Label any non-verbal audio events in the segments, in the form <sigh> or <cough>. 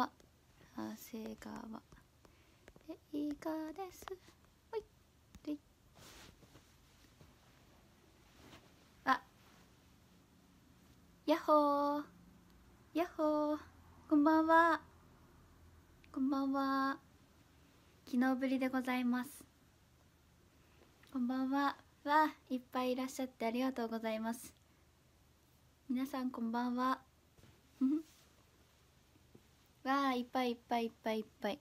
川長谷川映画ですはいほあやっほーやっほーこんばんはこんばんは昨日ぶりでございますこんばんははいっぱいいらっしゃってありがとうございます皆さんこんばんはわあいっぱいいっぱいいっぱいいっぱい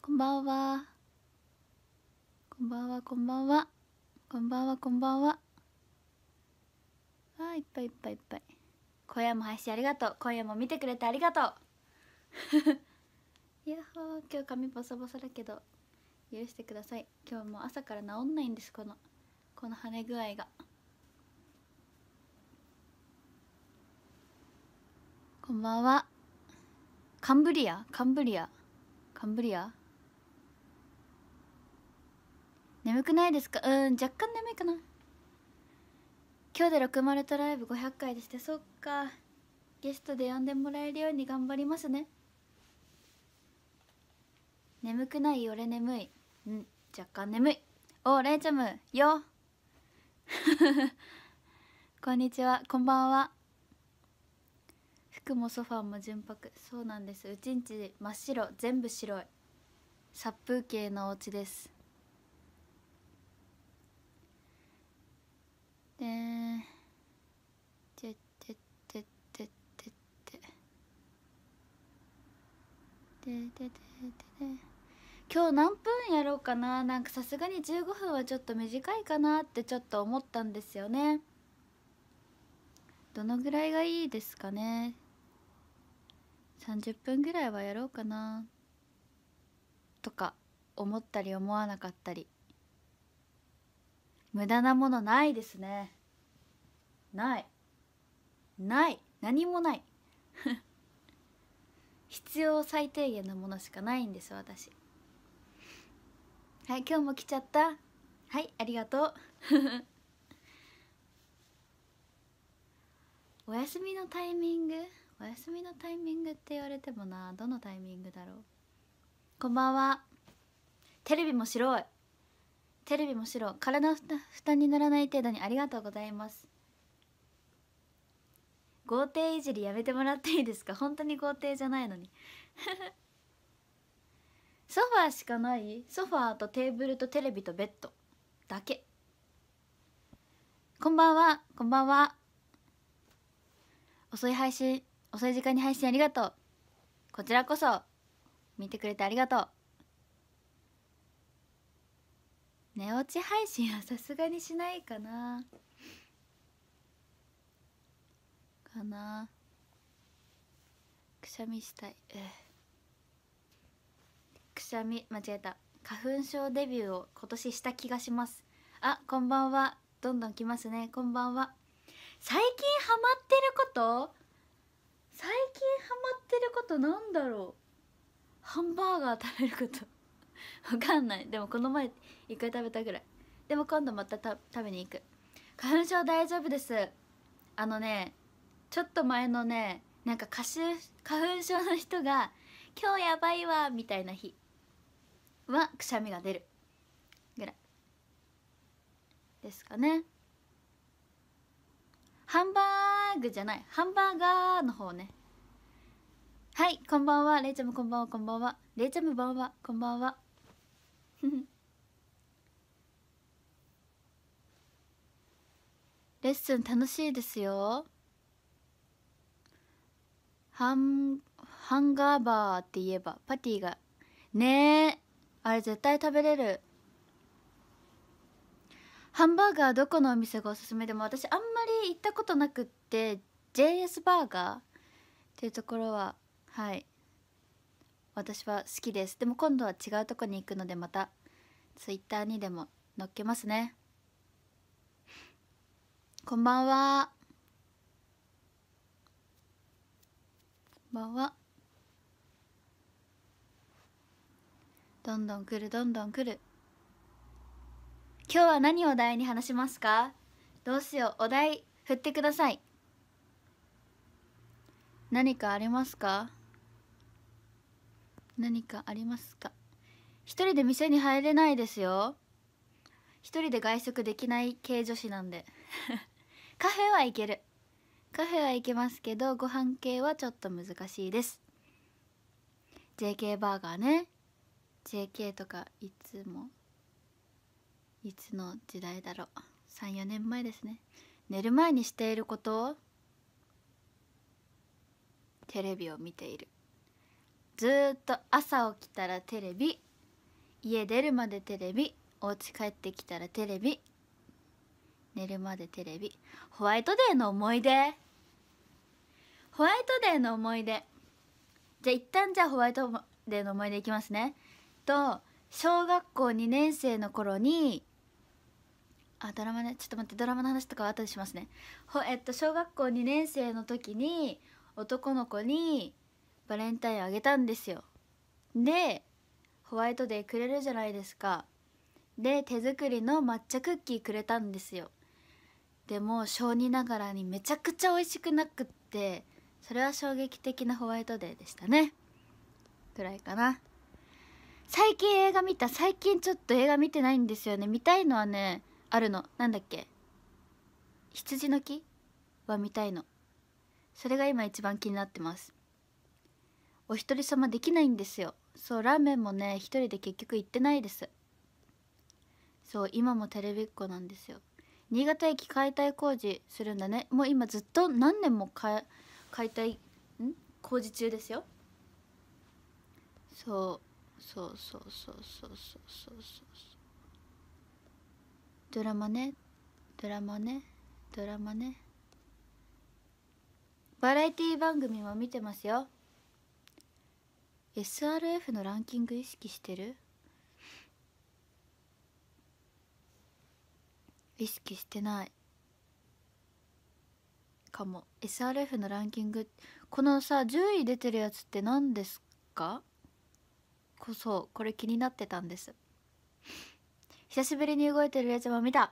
こんばんはこんばんはこんばんはこんばんはこんばんはああいっぱいいっぱいいっぱい今夜も配信ありがとう今夜も見てくれてありがとう <laughs> やっほー今日髪ボサボサだけど許してください今日も朝から治んないんですこのこの跳ね具合がこんばんはカンブリアカンブリアカンブリア眠くないですかうん若干眠いかな今日で60トライブ500回でしてそっかゲストで呼んでもらえるように頑張りますね眠くない俺眠いうん若干眠いおレイチャムよ <laughs> こんにちはこんばんはクもソファーも純白そうなんですうちんち真っ白全部白い殺風景のお家ですでてってってってでででで今日何分やろうかななんかさすがに15分はちょっと短いかなってちょっと思ったんですよねどのぐらいがいいですかね30分ぐらいはやろうかなとか思ったり思わなかったり無駄なものないですねないない何もない <laughs> 必要最低限のものしかないんです私はい今日も来ちゃったはいありがとう <laughs> お休みのタイミングお休みのタイミングって言われてもなどのタイミングだろうこんばんはテレビも白いテレビも白体の負担にならない程度にありがとうございます豪邸いじりやめてもらっていいですか本当に豪邸じゃないのに <laughs> ソファーしかないソファーとテーブルとテレビとベッドだけこんばんはこんばんは遅い配信遅い時間に配信ありがとうこちらこそ見てくれてありがとう寝落ち配信はさすがにしないかなかなくしゃみしたいくしゃみ間違えた花粉症デビューを今年した気がしますあこんばんはどんどん来ますねこんばんは最近ハマってること最近ハマってることなんだろうハンバーガー食べること <laughs> わかんないでもこの前一回食べたぐらいでも今度また食べに行く花粉症大丈夫ですあのねちょっと前のねなんか花粉症の人が「今日やばいわ」みたいな日はくしゃみが出るぐらいですかねハンバーグじゃないハンバーガーの方ねはいこんばんはれいちゃむこんばんはこんばんはれいちゃむばんはこんばんは <laughs> レッスン楽しいですよハンハンガーバーって言えばパティがねえあれ絶対食べれるハンバーガーどこのお店がおすすめでも私あんまり行ったことなくって JS バーガーっていうところははい私は好きですでも今度は違うとこに行くのでまた Twitter にでも載っけますねこんばんはこんばんはどんどん来るどんどん来る今日は何を題に話しますかどうしようお題振ってください何かありますか何かありますか一人で店に入れないですよ一人で外食できない系女子なんで <laughs> カフェはいけるカフェはいけますけどご飯系はちょっと難しいです JK バーガーね JK とかいつもいつの時代だろう34年前ですね寝る前にしていることテレビを見ているずっと朝起きたらテレビ家出るまでテレビお家帰ってきたらテレビ寝るまでテレビホワイトデーの思い出ホワイトデーの思い出じゃあ一旦じゃあホワイトデーの思い出いきますねと小学校2年生の頃にあドラマねちょっと待ってドラマの話とかは後でしますねほえっと小学校2年生の時に男の子にバレンタインあげたんですよでホワイトデーくれるじゃないですかで手作りの抹茶クッキーくれたんですよでも小2ながらにめちゃくちゃ美味しくなくってそれは衝撃的なホワイトデーでしたねくらいかな最近映画見た最近ちょっと映画見てないんですよね見たいのはねあるのなんだっけ羊の木は見たいのそれが今一番気になってますお一人様できないんですよそうラーメンもね一人で結局行ってないですそう今もテレビっ子なんですよ新潟駅解体工事するんだねもう今ずっと何年も解体ん工事中ですよそうそうそうそうそうそうそうそうそうドラマねドラマねドラマねバラエティ番組も見てますよ SRF のランキング意識してる意識してないかも SRF のランキングこのさ10位出てるやつって何ですかこそこれ気になってたんです久しぶりに動いてるやつも見た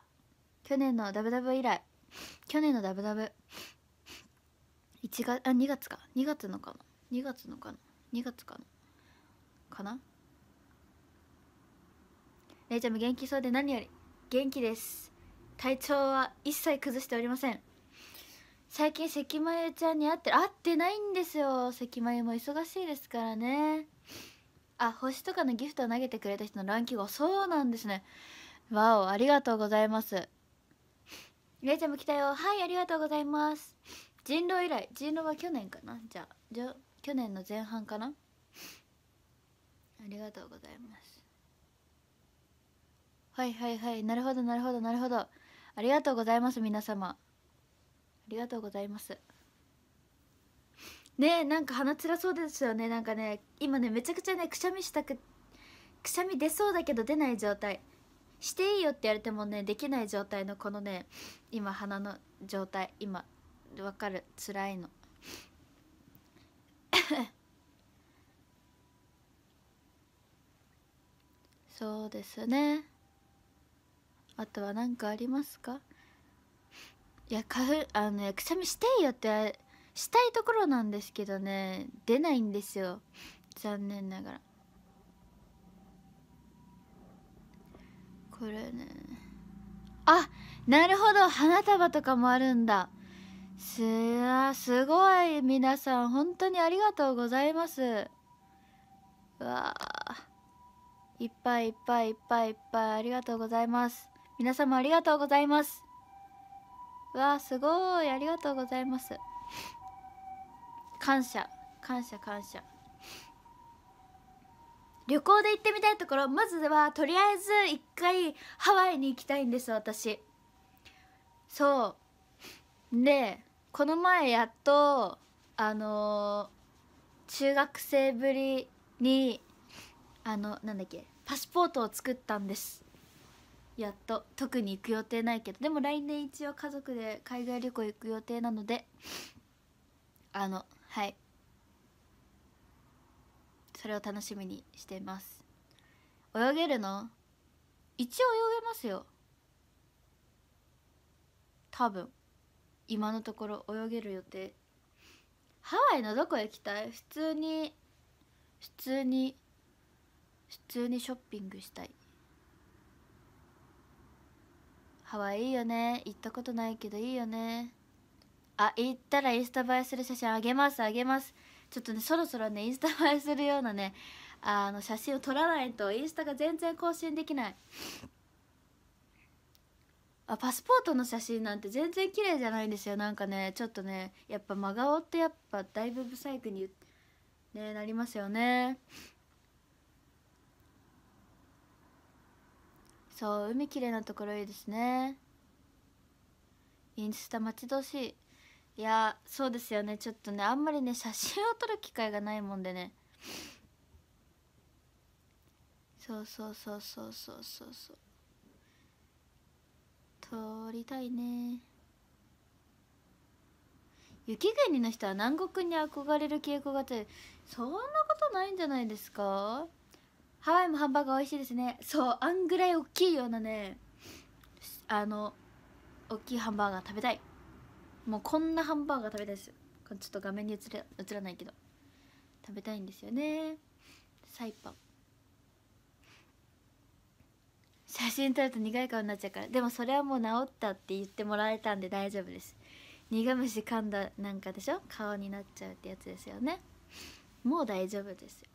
去年のダブダブ以来去年のダブダブ1月あ2月か2月のかな2月のかな2月かなかな姉ちゃんも元気そうで何より元気です体調は一切崩しておりません最近関真ゆちゃんに会って会ってないんですよ関真ゆも忙しいですからねあ星とかのギフトを投げてくれた人のランキングそうなんですねわおありがとうございますイいちゃんも来たよはいありがとうございます人狼以来人狼は去年かなじゃあじゃ去年の前半かなありがとうございますはいはいはいなるほどなるほどなるほどありがとうございます皆様ありがとうございますねなんか鼻つらそうですよねなんかね今ねめちゃくちゃねくしゃみしたくくしゃみ出そうだけど出ない状態していいよって言われてもねできない状態のこのね今鼻の状態今わかるつらいの <laughs> そうですねあとは何かありますかいや花粉あのねくしゃみしていいよってしたいところなんですけどね出ないんですよ残念ながらこれねあなるほど花束とかもあるんだすやすごい皆さん本当にありがとうございますわあいっぱいいっぱいいっぱいいっぱいありがとうございます皆様ありがとうございますわあすごいありがとうございます感謝感謝感謝旅行で行ってみたいところまずはとりあえず一回ハワイに行きたいんです私そうでこの前やっとあのー、中学生ぶりにあのなんだっけパスポートを作ったんですやっと特に行く予定ないけどでも来年一応家族で海外旅行行く予定なのであのはいそれを楽しみにしています泳げるの一応泳げますよ多分今のところ泳げる予定ハワイのどこ行きたい普通に普通に普通にショッピングしたいハワイいいよね行ったことないけどいいよねあ行ったらインスタ映えする写真あげますあげますちょっとねそろそろねインスタ映えするようなねあの写真を撮らないとインスタが全然更新できないあパスポートの写真なんて全然綺麗じゃないんですよなんかねちょっとねやっぱ真顔ってやっぱだいぶブサイクに、ね、なりますよねそう海綺麗なところいいですねインスタ待ち遠しいいやそうですよねちょっとねあんまりね写真を撮る機会がないもんでねそうそうそうそうそうそうそう撮りたいね雪国の人は南国に憧れる傾向が強いそんなことないんじゃないですかハワイもハンバーガー美味しいですねそうあんぐらい大きいようなねあの大きいハンバーガー食べたいもうこんなハンバーガー食べたいですちょっと画面に映れ映らないけど食べたいんですよねサイパン写真撮ると苦い顔になっちゃうからでもそれはもう治ったって言ってもらえたんで大丈夫です苦虫噛んだなんかでしょ顔になっちゃうってやつですよねもう大丈夫ですよ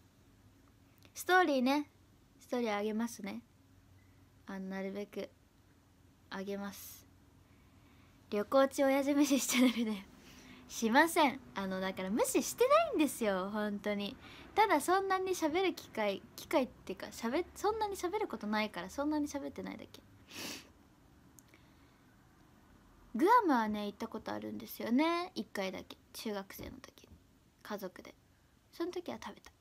ストーリーねストーリーあげますねあのなるべくあげます旅行中親父無視しちゃダメだよしませんあのだから無視してないんですよ本当にただそんなに喋る機会機会っていうかしゃべそんなに喋ることないからそんなに喋ってないだけグアムはね行ったことあるんですよね1回だけ中学生の時家族でその時は食べた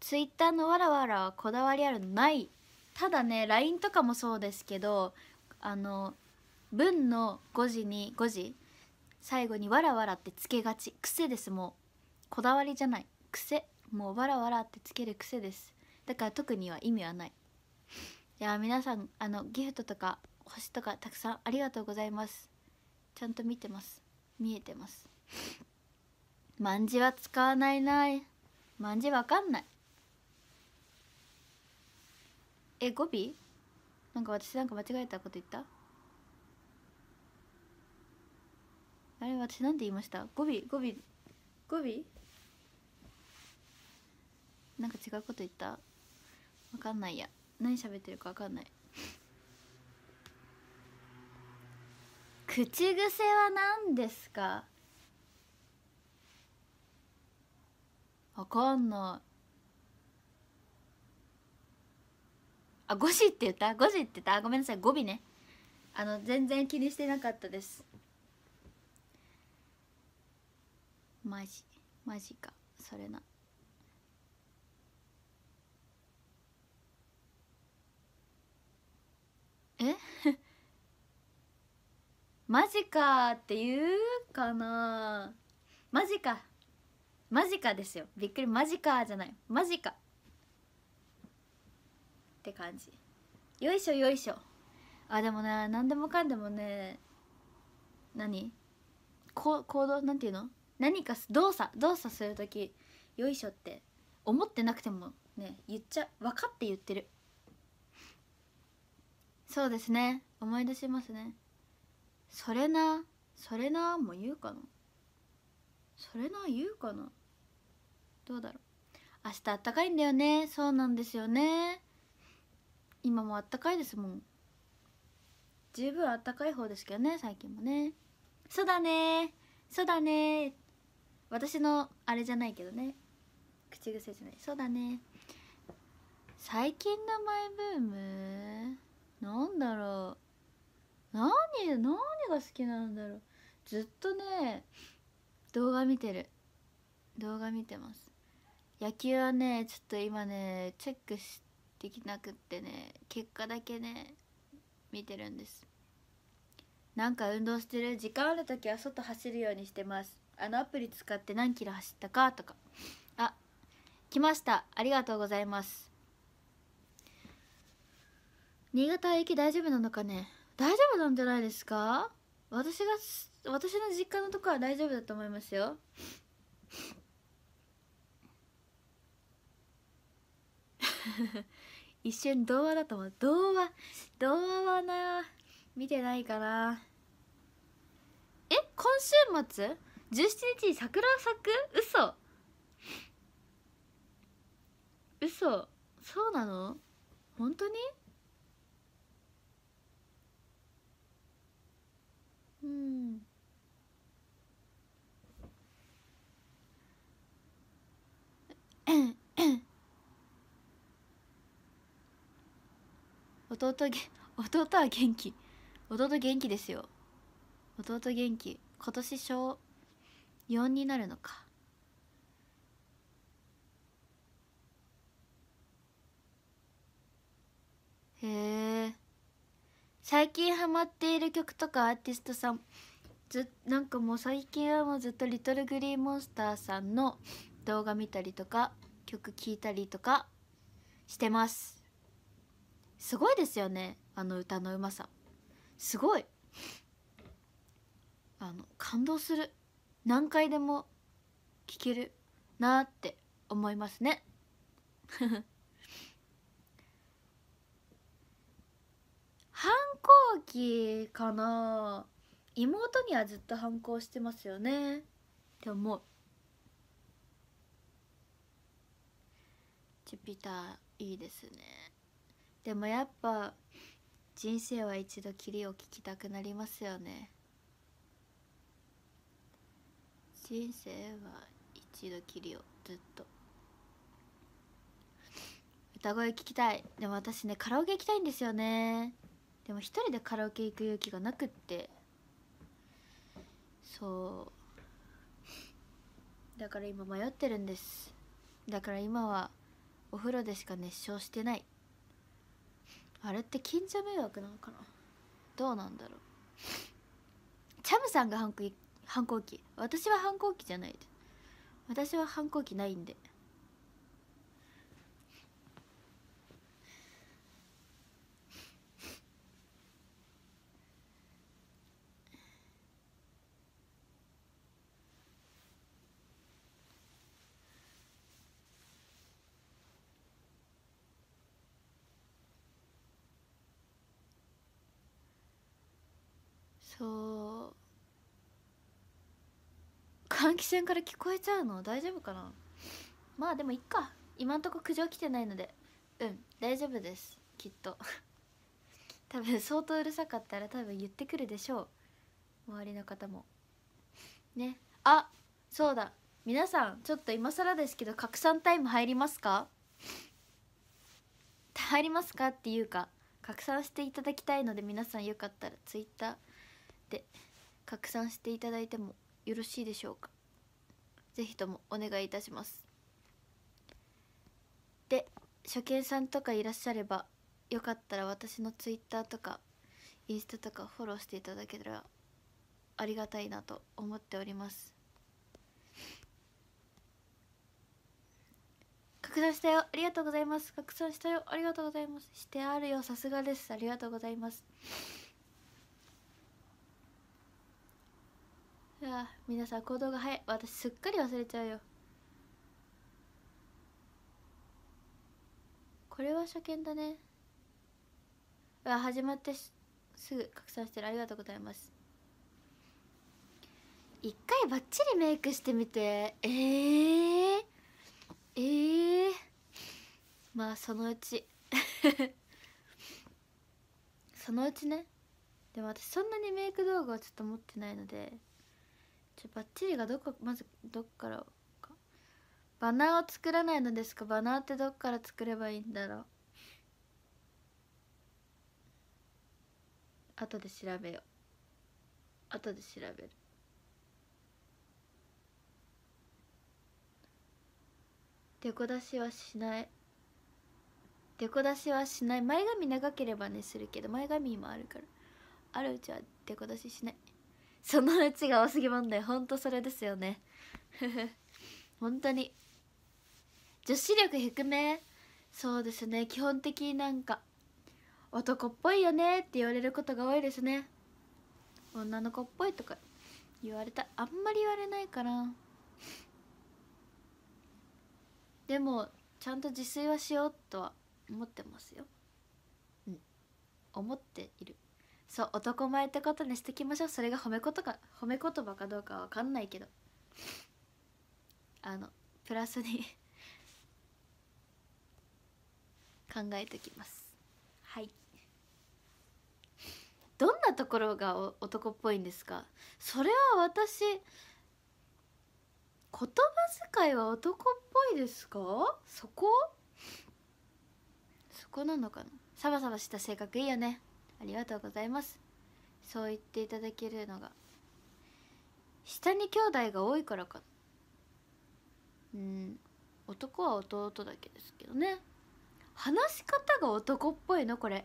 ツイッターのわらわらはこだわりあるのないただね LINE とかもそうですけどあの文の5時に5時最後に「わらわら」ってつけがち癖ですもうこだわりじゃない癖もう「わらわら」ってつける癖ですだから特には意味はないいや皆さんあのギフトとか星とかたくさんありがとうございますちゃんと見てます見えてますまんじは使わないなまんじわかんないえ語尾なんか私なんか間違えたこと言ったあれ私なんて言いました語尾語尾語尾なんか違うこと言ったわかんないや何喋ってるかわかんない口癖は何ですかわかんないあ5時って言った5時って言ったごめんなさい5尾ねあの全然気にしてなかったですマジマジかそれなえ <laughs> マジかって言うかなマジかマジかですよびっくりマジかじゃないマジかって感じよいしょよいしょあでもね何でもかんでもね何行動なんていうの何か動作動作する時よいしょって思ってなくてもね言っちゃ分かって言ってるそうですね思い出しますねそれなそれなも言うかなそれな言うかなどうだろう明日あったかいんだよねそうなんですよね今もあったかいですもん十分あったかい方ですけどね最近もねそうだねそうだね私のあれじゃないけどね口癖じゃないそうだね最近のマイブームなんだろう何何が好きなんだろうずっとね動画見てる動画見てます野球はねちょっと今ねチェックしてできなくってね結果だけね見てるんですなんか運動してる時間ある時は外走るようにしてますあのアプリ使って何キロ走ったかとかあ来ましたありがとうございます新潟駅大丈夫なのかね大丈夫なんじゃないですか私が私の実家のとこは大丈夫だと思いますよ <laughs> 一瞬童話だと思う童話童話はな見てないかなえ今週末17日桜咲く嘘嘘そうなの本当にうん弟げ弟は元気弟元気ですよ弟元気今年小4になるのかへえ最近ハマっている曲とかアーティストさんずなんかもう最近はもうずっとリトルグリーモンスターさんの動画見たりとか曲聴いたりとかしてますすごいですよねあの歌のうまさすごいあの感動する何回でも聴けるなって思いますね <laughs> 反抗期かな妹にはずっと反抗してますよねって思うジュピターいいですねでもやっぱ人生は一度きりを聞きたくなりますよね人生は一度きりをずっと歌声聞きたいでも私ねカラオケ行きたいんですよねでも一人でカラオケ行く勇気がなくってそうだから今迷ってるんですだから今はお風呂でしか熱唱してないあれって近所迷惑なのかなどうなんだろうチャムさんが反抗期私は反抗期じゃないで私は反抗期ないんでそう換気扇から聞こえちゃうの大丈夫かなまあでもいっか今んとこ苦情来てないのでうん大丈夫ですきっと <laughs> 多分相当うるさかったら多分言ってくるでしょう周りの方もねあそうだ皆さんちょっと今更ですけど拡散タイム入りますか入りますかっていうか拡散していただきたいので皆さんよかったら Twitter って拡散していただいてもよろしいでしょうかぜひともお願いいたしますで初見さんとかいらっしゃればよかったら私のツイッターとかインスタとかフォローしていただけたらありがたいなと思っております拡散したよありがとうございます拡散したよありがとうございますしてあるよさすがですありがとうございますいや皆さん行動が早い私すっかり忘れちゃうよこれは初見だねあ始まってすぐ拡散してるありがとうございます一回ばっちりメイクしてみてえー、えー、まあそのうち <laughs> そのうちねでも私そんなにメイク道具をちょっと持ってないのでじゃバッチリがどこまずどっからかバナーを作らないのですかバナーってどっから作ればいいんだろう後で調べよう後で調べるデコ出しはしないデコ出しはしない前髪長ければねするけど前髪もあるからあるうちはデコ出ししないそのうちが多すぎ問題ほんとそれですよね <laughs> 本当に女子力低めそうですね基本的になんか男っぽいよねって言われることが多いですね女の子っぽいとか言われたあんまり言われないからでもちゃんと自炊はしようとは思ってますようん思っているそう男前ってことにしてきましょうそれが褒めことか褒め言葉かどうかわかんないけどあのプラスに <laughs> 考えときますはいどんなところが男っぽいんですかそれは私言葉遣いは男っぽいですかそこそこなのかなサバサバした性格いいよねありがとうございますそう言っていただけるのが下に兄弟が多いからかうん男は弟だけですけどね話し方が男っぽいのこれ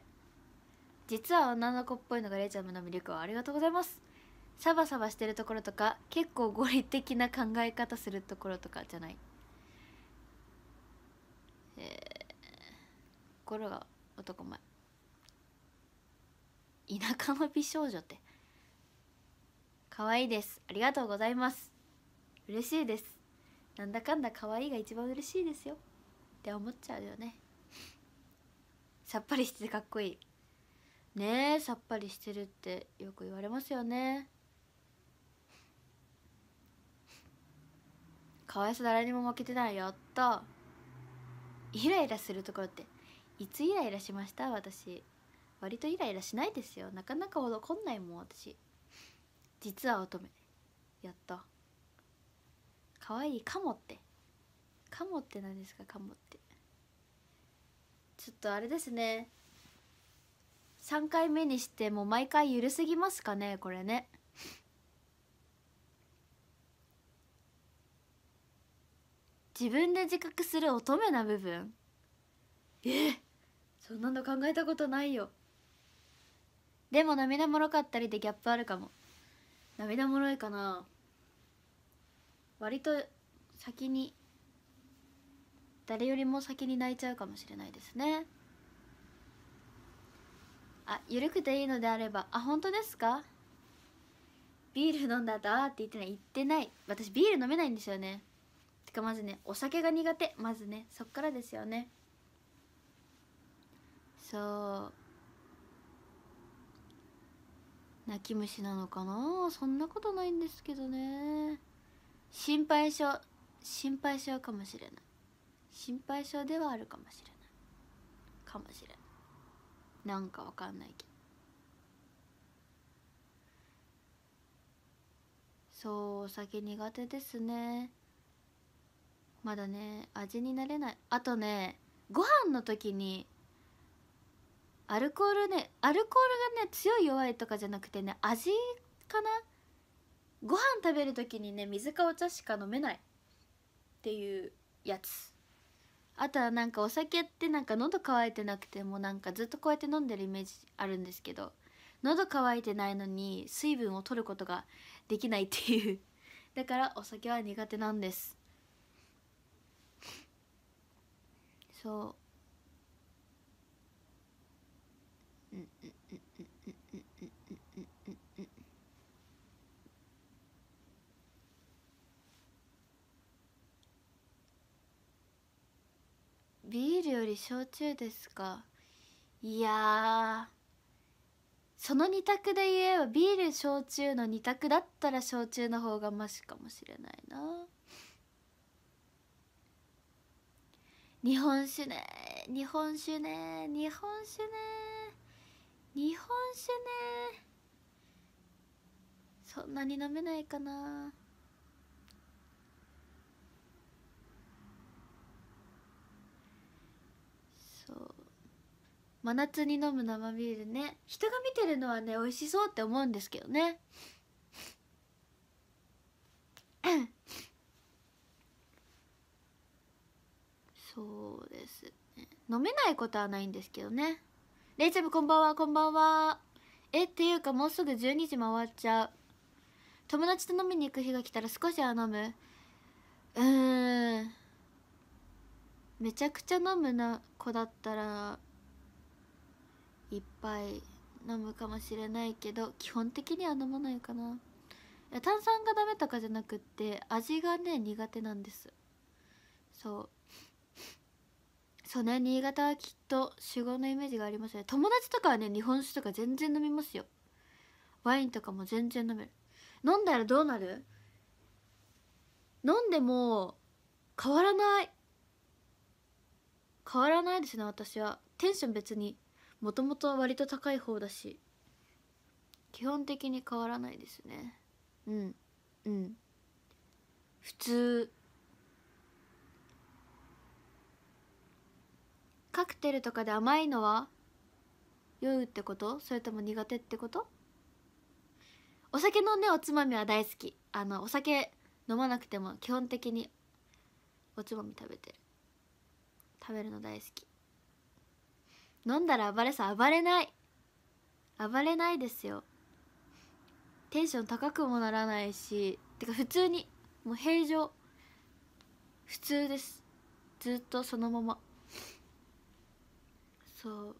実は女の子っぽいのがレイちゃんの魅力をありがとうございますサバサバしてるところとか結構合理的な考え方するところとかじゃないえー、心が男前田舎の美少女って可愛いですありがとうございます嬉しいですなんだかんだ可愛いが一番嬉しいですよって思っちゃうよねさっぱりしててかっこいいねえさっぱりしてるってよく言われますよね可愛さ誰にも負けてないやったイライラするところっていつイライラしました私割とイライラしないですよなかなか怒んないもん私実は乙女やった可愛いかもってかもって何ですかかもってちょっとあれですね3回目にしてもう毎回ゆるすぎますかねこれね自分で自覚する乙女な部分えそんなの考えたことないよでも涙もろかったりでギャップあるかも涙もろいかな割と先に誰よりも先に泣いちゃうかもしれないですねあ緩くていいのであればあ本当ですかビール飲んだ後あーって言ってない言ってない私ビール飲めないんですよねてかまずねお酒が苦手まずねそっからですよねそう泣き虫なのかなそんなことないんですけどね心配性心配性かもしれない心配性ではあるかもしれないかもしれないなんかわかんないけどそうお酒苦手ですねまだね味になれないあとねご飯の時にアルコールねアルコールがね強い弱いとかじゃなくてね味かなご飯食べる時にね水かお茶しか飲めないっていうやつあとはなんかお酒ってなんか喉乾いてなくてもなんかずっとこうやって飲んでるイメージあるんですけど喉乾いてないのに水分を取ることができないっていう <laughs> だからお酒は苦手なんですそうり焼酎ですかいやその2択で言えばビール焼酎の2択だったら焼酎の方がマシかもしれないな日本酒ね日本酒ね日本酒ね日本酒ねそんなに飲めないかな真夏に飲む生ビールね人が見てるのはね美味しそうって思うんですけどね <coughs> そうですね飲めないことはないんですけどねレイちゃんこんばんはこんばんはえっていうかもうすぐ12時回っちゃう友達と飲みに行く日が来たら少しは飲むうーんめちゃくちゃ飲むな子だったらいっぱい飲むかもしれないけど基本的には飲まないかな炭酸がダメとかじゃなくって味がね苦手なんですそうそうね新潟はきっと守護のイメージがありますね友達とかはね日本酒とか全然飲みますよワインとかも全然飲める飲んだらどうなる飲んでも変わらない変わらないですね私はテンション別にもともと割と高い方だし基本的に変わらないですねうんうん普通カクテルとかで甘いのは酔うってことそれとも苦手ってことお酒のねおつまみは大好きあのお酒飲まなくても基本的におつまみ食べてる食べるの大好き飲んだら暴れさ暴れない暴れないですよテンション高くもならないしてか普通にもう平常普通ですずっとそのままそう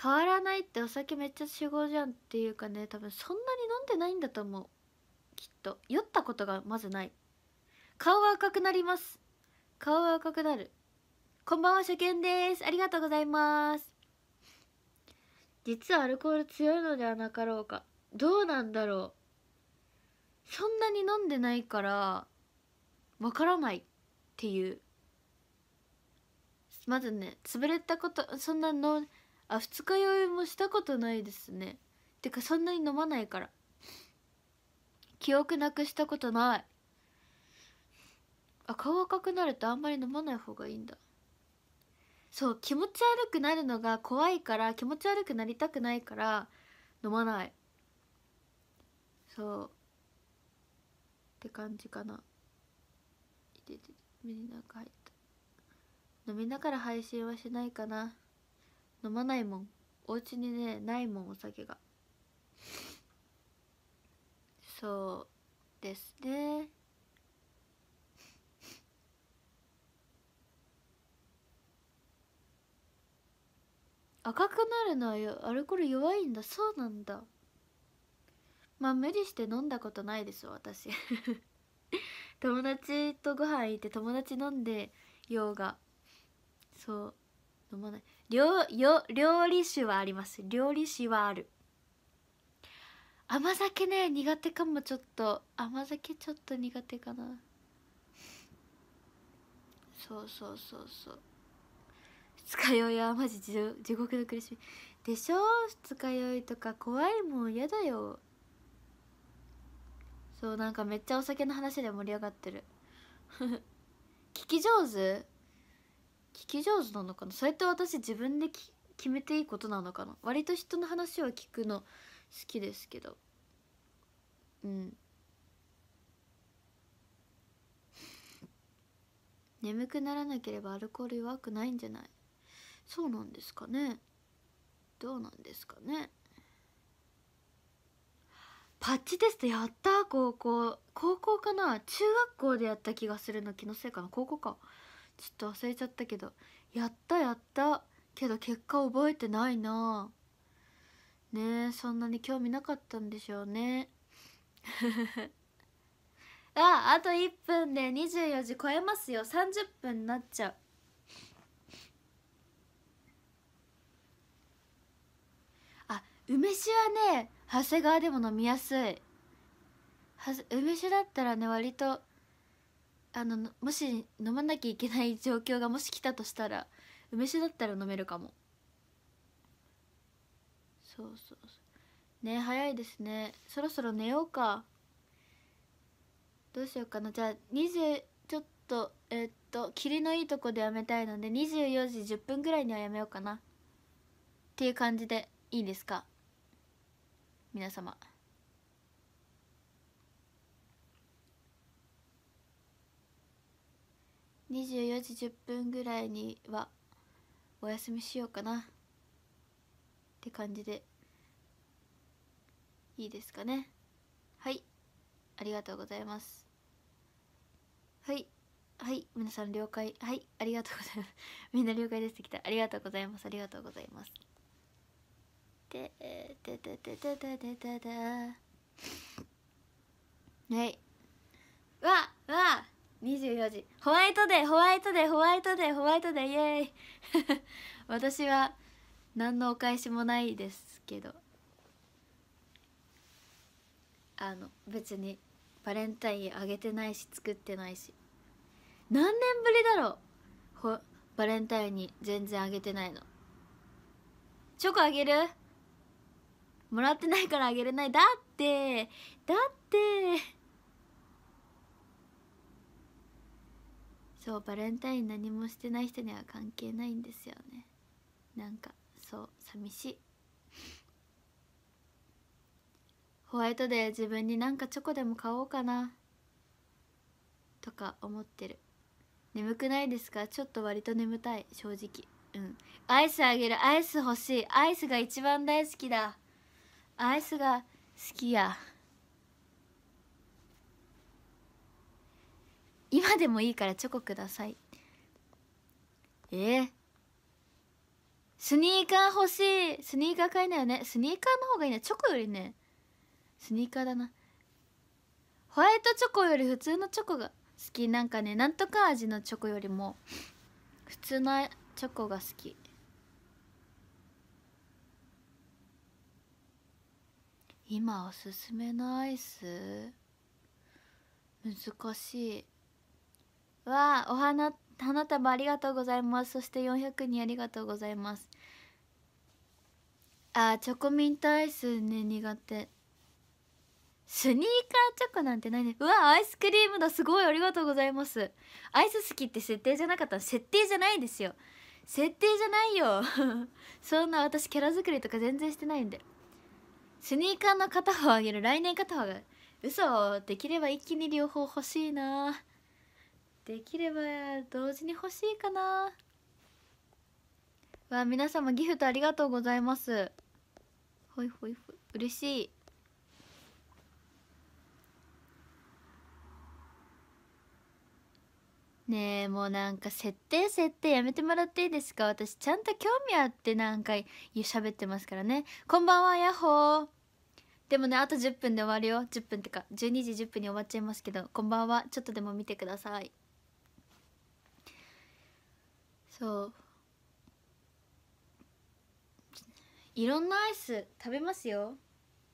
変わらないってお酒めっちゃ主語じゃんっていうかね多分そんなに飲んでないんだと思うきっと酔ったことがまずない顔は赤くなります顔は赤くなるこんばんは初見ですありがとうございます実はアルコール強いのではなかろうかどうなんだろうそんなに飲んでないからわからないっていうまずね潰れたことそんなのあ二日酔いもしたことないですねてかそんなに飲まないから記憶なくしたことないあ顔赤くなるとあんまり飲まない方がいいんだそう気持ち悪くなるのが怖いから気持ち悪くなりたくないから飲まないそうって感じかな飲みながら配信はしないかな飲まないもんお家にねないもんお酒がそうですね赤くなるのはアルコール弱いんだそうなんだまあ無理して飲んだことないです私 <laughs> 友達とご飯行って友達飲んでようがそう飲まない料よ料理酒はあります料理酒はある甘酒ね苦手かもちょっと甘酒ちょっと苦手かなそうそうそうそう二日酔いはマジ地獄の苦しみでしょ二日酔いとか怖いもん嫌だよそうなんかめっちゃお酒の話で盛り上がってる <laughs> 聞き上手聞き上手なのかなそれって私自分で決めていいことなのかな割と人の話を聞くの好きですけどうん眠くならなければアルコール弱くないんじゃないそうなんですかねどうなんですかねパッチテストやった高校高校かな中学校でやった気がするの気のせいかな高校かちょっと忘れちゃったけどやったやったけど結果覚えてないなねえそんなに興味なかったんでしょうね <laughs> ああと1分で24時超えますよ30分になっちゃう梅酒はね長谷川でも飲みやすい梅酒だったらね割とあのもし飲まなきゃいけない状況がもし来たとしたら梅酒だったら飲めるかもそうそうそうね早いですねそろそろ寝ようかどうしようかなじゃあ20ちょっとえー、っと霧のいいとこでやめたいので24時10分ぐらいにはやめようかなっていう感じでいいですか皆様24時10分ぐらいにはお休みしようかなって感じでいいですかねはいありがとうございますはいはい皆さん了解はいありがとうございます <laughs> みんな了解ってきたありがとうございますありがとうございますてててててててててはいわわ24時ホワイトデーホワイトデーホワイトデーホワイトデーイエーイ <laughs> 私は何のお返しもないですけどあの別にバレンタインあげてないし作ってないし何年ぶりだろうバレンタインに全然あげてないのチョコあげるもらってないからあげれないだってだってそうバレンタイン何もしてない人には関係ないんですよねなんかそう寂しいホワイトデー自分になんかチョコでも買おうかなとか思ってる眠くないですかちょっと割と眠たい正直うんアイスあげるアイス欲しいアイスが一番大好きだアイスが好きや今でもいいからチョコくださいえー、スニーカー欲しいスニーカー買いなよねスニーカーの方がいいねチョコよりねスニーカーだなホワイトチョコより普通のチョコが好きなんかねなんとか味のチョコよりも普通のチョコが好き今おすすめのアイス難しいわあお花花束ありがとうございますそして400人ありがとうございますあーチョコミントアイスね苦手スニーカーチョコなんてないねうわアイスクリームだすごいありがとうございますアイス好きって設定じゃなかった設定じゃないですよ設定じゃないよ <laughs> そんな私キャラ作りとか全然してないんでスニーカーの片方をあげる来年片方が嘘できれば一気に両方欲しいなできれば同時に欲しいかなわ皆様ギフトありがとうございますほいほいほい嬉しいねえもうなんか設定設定やめてもらっていいですか私ちゃんと興味あって何回喋ってますからねこんばんはヤッホーでもねあと10分で終わるよ10分ってか12時10分に終わっちゃいますけどこんばんはちょっとでも見てくださいそういろんなアイス食べますよ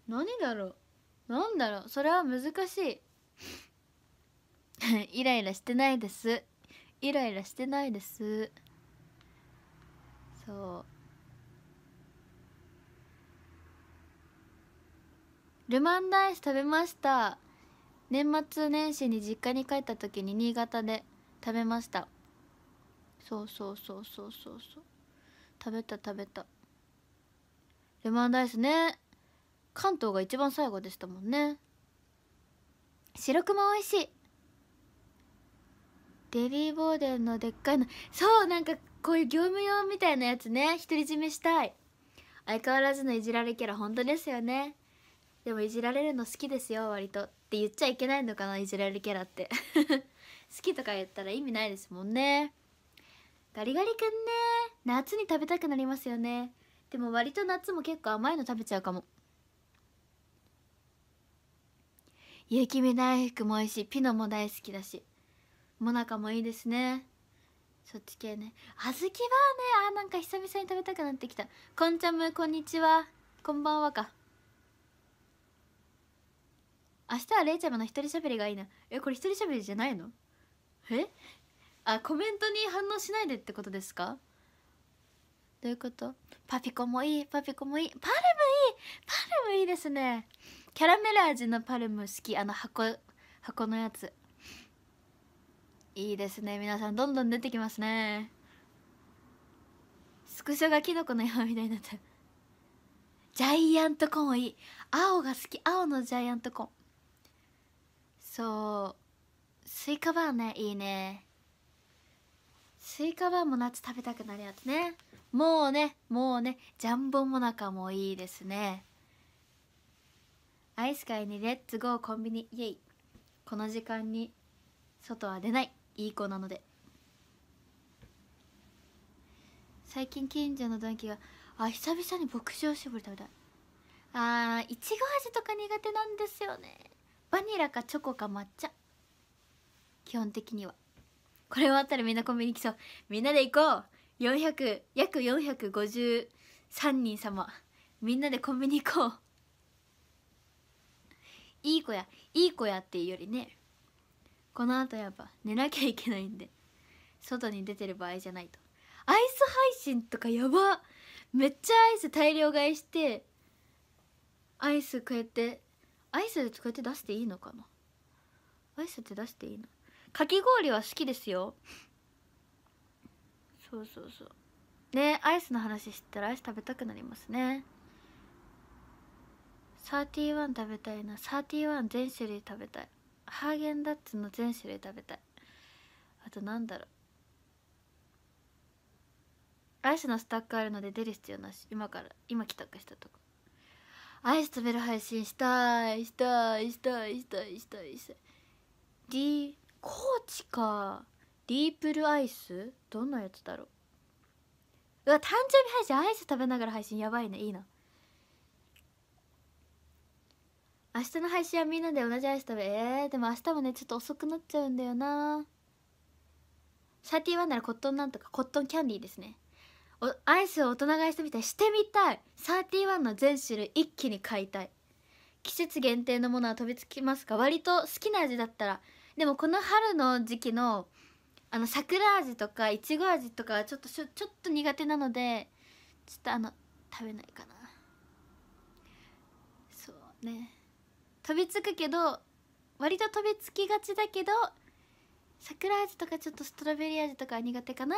何だろうなんだろうそれは難しい <laughs> イライラしてないですイライラしてないですそうルマンダイス食べました年末年始に実家に帰った時に新潟で食べましたそうそうそうそうそうそう食べた食べたルマンダイスね関東が一番最後でしたもんね白熊美味しいデビー・ボーデンのでっかいのそうなんかこういう業務用みたいなやつね独り占めしたい相変わらずのいじられキャラ本当ですよねでもいじられるの好きですよ割とって言っちゃいけないのかないじられるキャラって <laughs> 好きとか言ったら意味ないですもんねガリガリくんね夏に食べたくなりますよねでも割と夏も結構甘いの食べちゃうかも雪見大福も美味しいピノも大好きだしもなかもいいですねそっち系ねあずきねあーなんか久々に食べたくなってきたこんちゃむこんにちはこんばんはか明日はレイちゃまの一人喋りがいいなえこれ一人喋りじゃないのえあコメントに反応しないでってことですかどういうことパピコもいいパピコもいいパルムいいパルムいいですねキャラメル味のパルム好きあの箱箱のやついいですね皆さんどんどん出てきますねスクショがキノコの山みたいになったジャイアントコーンいい青が好き青のジャイアントコーンそうスイカバーねいいねスイカバーも夏食べたくなるやつねもうねもうねジャンボもなかもいいですねアイス界にレッツゴーコンビニイエイこの時間に外は出ないいい子なので最近近所のドンキがあ久々に牧場絞り食べたいあいちご味とか苦手なんですよねバニラかチョコか抹茶基本的にはこれ終わったらみんなコンビニ来そうみんなで行こう400約453人様みんなでコンビニ行こういい子やいい子やっていうよりねこの後やっぱ寝なきゃいけないんで外に出てる場合じゃないとアイス配信とかやばめっちゃアイス大量買いしてアイスこうやってアイスでこうやって出していいのかなアイスって出していいのかき氷は好きですよそうそうそうねアイスの話知ったらアイス食べたくなりますね31食べたいな31全種類食べたいハーゲンダッツの全種類食べたいあとなんだろうアイスのスタックあるので出る必要なし今から今帰宅したとこアイス食べる配信したいしたいしたいしたいしたいしたいリーコーチかディープルアイスどんなやつだろううわ誕生日配信アイス食べながら配信やばいねいいな明日の配信はみんなで同じアイス食べえー、でも明日もねちょっと遅くなっちゃうんだよなサーティワンならコットンなんとかコットンキャンディーですねアイスを大人買いしてみたいしてみたい31の全種類一気に買いたい季節限定のものは飛びつきますか割と好きな味だったらでもこの春の時期のあの桜味とかいちご味とかはちょっとちょっと苦手なのでちょっとあの食べないかなそうね飛びつくけど割と飛びつきがちだけど桜味とかちょっとストロベリー味とかは苦手かな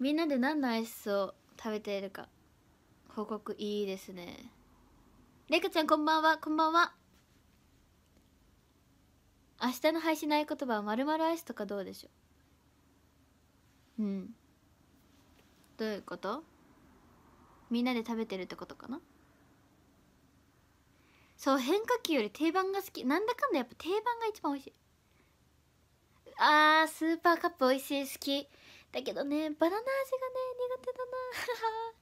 みんなで何のアイスを食べているか報告いいですねレカちゃんこんばんはこんばんは明日の配信ない言葉はまるまるアイスとかどうでしょううんどういうことみんなで食べてるってことかなそう変化球より定番が好きなんだかんだやっぱ定番が一番美味しいあースーパーカップ美味しい好きだけどねバナナ味がね苦手だな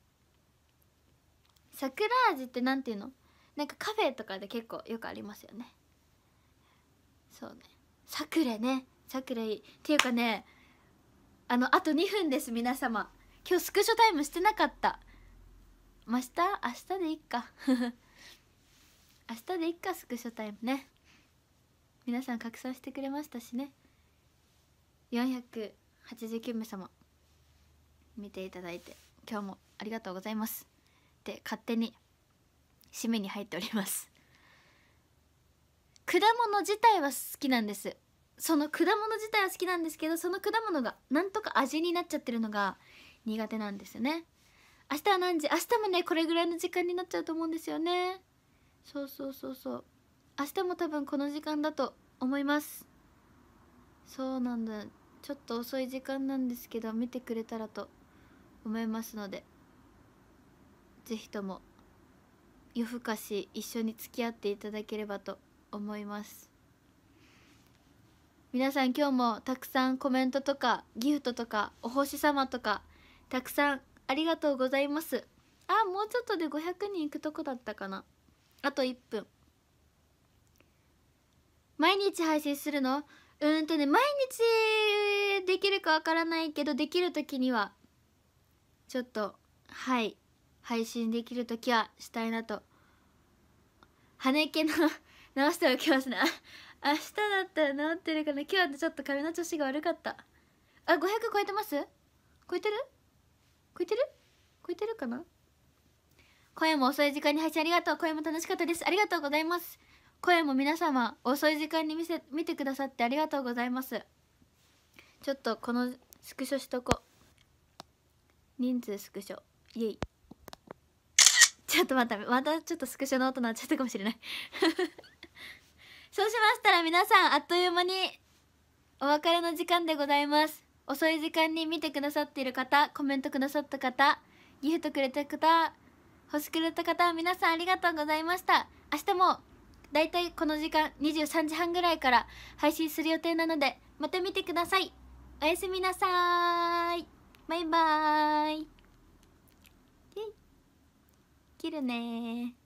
<laughs> 桜味って何ていうのなんかカフェとかで結構よくありますよねそうねサクレねサクレいいっていうかねあのあと2分です皆様今日スクショタイムしてなかった明日明日でいっか <laughs> 明日でいっかスクショタイムね皆さん拡散してくれましたしね400 89名様見ていただいて今日もありがとうございますで勝手に締めに入っております果物自体は好きなんですその果物自体は好きなんですけどその果物がなんとか味になっちゃってるのが苦手なんですよね明日は何時明日もねこれぐらいの時間になっちゃうと思うんですよねそうそうそうそう明日も多分この時間だと思いますそうなんだちょっと遅い時間なんですけど見てくれたらと思いますので是非とも夜更かし一緒に付き合っていただければと思います皆さん今日もたくさんコメントとかギフトとかお星様とかたくさんありがとうございますあもうちょっとで500人行くとこだったかなあと1分毎日配信するのうんとね毎日できるかわからないけどできる時にはちょっとはい配信できる時はしたいなと羽毛の直しておきますね <laughs> 明日だったら直ってるかな今日はちょっと髪の調子が悪かったあ500超えてます超えてる超えてる超えてるかな声も遅い時間に配信ありがとう声も楽しかったですありがとうございます声も皆様遅い時間に見せ見てくださってありがとうございますちょっとこのスクショしとこ人数スクショイエイちょっと待ってまたちょっとスクショの音鳴っちゃったかもしれない <laughs> そうしましたら皆さんあっという間にお別れの時間でございます遅い時間に見てくださっている方コメントくださった方ギフトくれた方欲しくれた方皆さんありがとうございました明日も大体この時間23時半ぐらいから配信する予定なのでまた見てくださいおやすみなさいバイバーイ切るね